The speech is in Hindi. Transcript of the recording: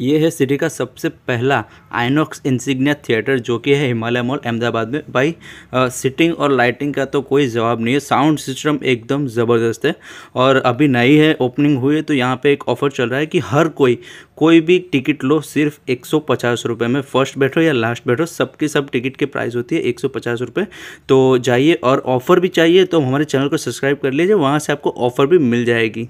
ये है सिटी का सबसे पहला आइनॉक्स इंसिग्निया थिएटर जो कि है हिमालय मॉल अहमदाबाद में भाई सिटिंग और लाइटिंग का तो कोई जवाब नहीं है साउंड सिस्टम एकदम ज़बरदस्त है और अभी नई है ओपनिंग हुई है तो यहाँ पे एक ऑफ़र चल रहा है कि हर कोई कोई भी टिकट लो सिर्फ एक सौ में फर्स्ट बैठो या लास्ट बैठो सबकी सब टिकट की प्राइस होती है एक सौ तो जाइए और ऑफ़र भी चाहिए तो हमारे चैनल को सब्सक्राइब कर लीजिए वहाँ से आपको ऑफ़र भी मिल जाएगी